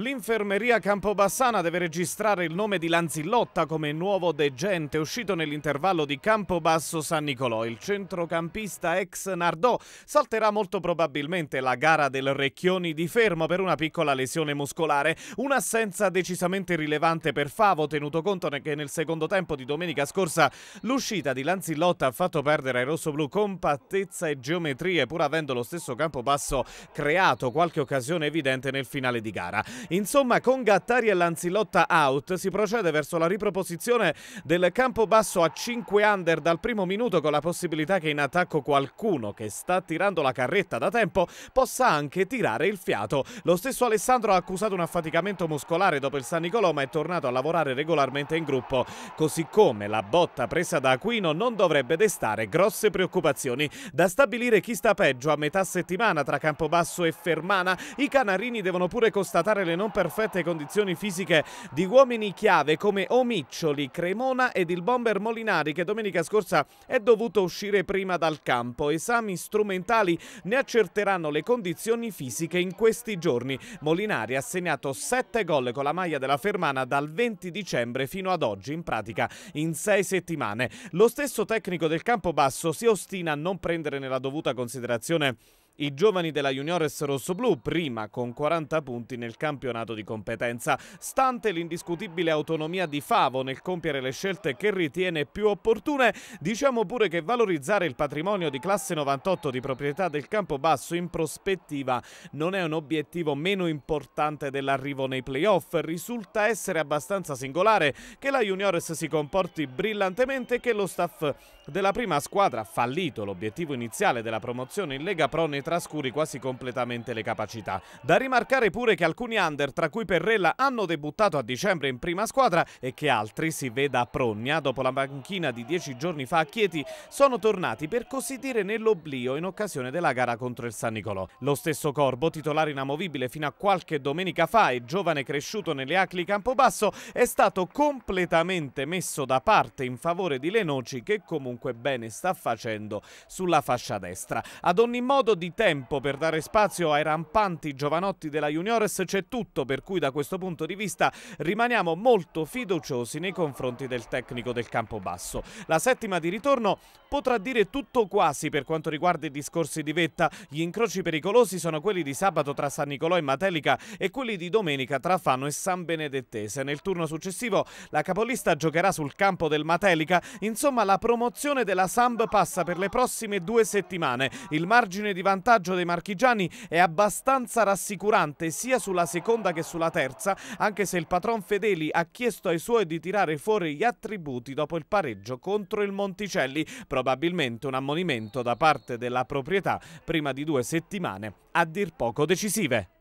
L'infermeria Campobassana deve registrare il nome di Lanzillotta come nuovo degente uscito nell'intervallo di Campobasso-San Nicolò. Il centrocampista ex Nardò salterà molto probabilmente la gara del Recchioni di fermo per una piccola lesione muscolare. Un'assenza decisamente rilevante per Favo, tenuto conto che nel secondo tempo di domenica scorsa l'uscita di Lanzillotta ha fatto perdere ai rossoblù compattezza e geometrie, pur avendo lo stesso Campobasso creato qualche occasione evidente nel finale di gara. Insomma, con Gattari e Lanzilotta out si procede verso la riproposizione del campo basso a 5 under dal primo minuto con la possibilità che in attacco qualcuno che sta tirando la carretta da tempo possa anche tirare il fiato. Lo stesso Alessandro ha accusato un affaticamento muscolare dopo il San Nicolò ma è tornato a lavorare regolarmente in gruppo, così come la botta presa da Aquino non dovrebbe destare grosse preoccupazioni. Da stabilire chi sta peggio a metà settimana tra Campobasso e Fermana, i canarini devono pure constatare le non perfette condizioni fisiche di uomini chiave come Omiccioli, Cremona ed il bomber Molinari che domenica scorsa è dovuto uscire prima dal campo. Esami strumentali ne accerteranno le condizioni fisiche in questi giorni. Molinari ha segnato 7 gol con la maglia della Fermana dal 20 dicembre fino ad oggi, in pratica in 6 settimane. Lo stesso tecnico del campo basso si ostina a non prendere nella dovuta considerazione i giovani della Juniores Rossoblu prima con 40 punti nel campionato di competenza, stante l'indiscutibile autonomia di Favo nel compiere le scelte che ritiene più opportune, diciamo pure che valorizzare il patrimonio di classe 98 di proprietà del campo basso in prospettiva non è un obiettivo meno importante dell'arrivo nei playoff, risulta essere abbastanza singolare che la Juniores si comporti brillantemente e che lo staff della prima squadra, fallito l'obiettivo iniziale della promozione in Lega Pro, ne trascuri quasi completamente le capacità. Da rimarcare pure che alcuni under, tra cui Perrella, hanno debuttato a dicembre in prima squadra e che altri, si veda a Progna, dopo la banchina di dieci giorni fa a Chieti, sono tornati per così dire nell'oblio in occasione della gara contro il San Nicolò. Lo stesso Corbo, titolare inamovibile fino a qualche domenica fa e giovane cresciuto nelle Acli Campobasso, è stato completamente messo da parte in favore di Lenoci che comunque bene sta facendo sulla fascia destra. Ad ogni modo di tempo per dare spazio ai rampanti giovanotti della Juniores c'è tutto, per cui da questo punto di vista rimaniamo molto fiduciosi nei confronti del tecnico del campo basso. La settima di ritorno potrà dire tutto quasi per quanto riguarda i discorsi di vetta. Gli incroci pericolosi sono quelli di sabato tra San Nicolò e Matelica e quelli di domenica tra Fano e San Benedettese. Nel turno successivo la capolista giocherà sul campo del Matelica. Insomma, la promozione della Samb passa per le prossime due settimane. Il margine di vantaggio vantaggio dei marchigiani è abbastanza rassicurante sia sulla seconda che sulla terza, anche se il patron Fedeli ha chiesto ai suoi di tirare fuori gli attributi dopo il pareggio contro il Monticelli, probabilmente un ammonimento da parte della proprietà prima di due settimane a dir poco decisive.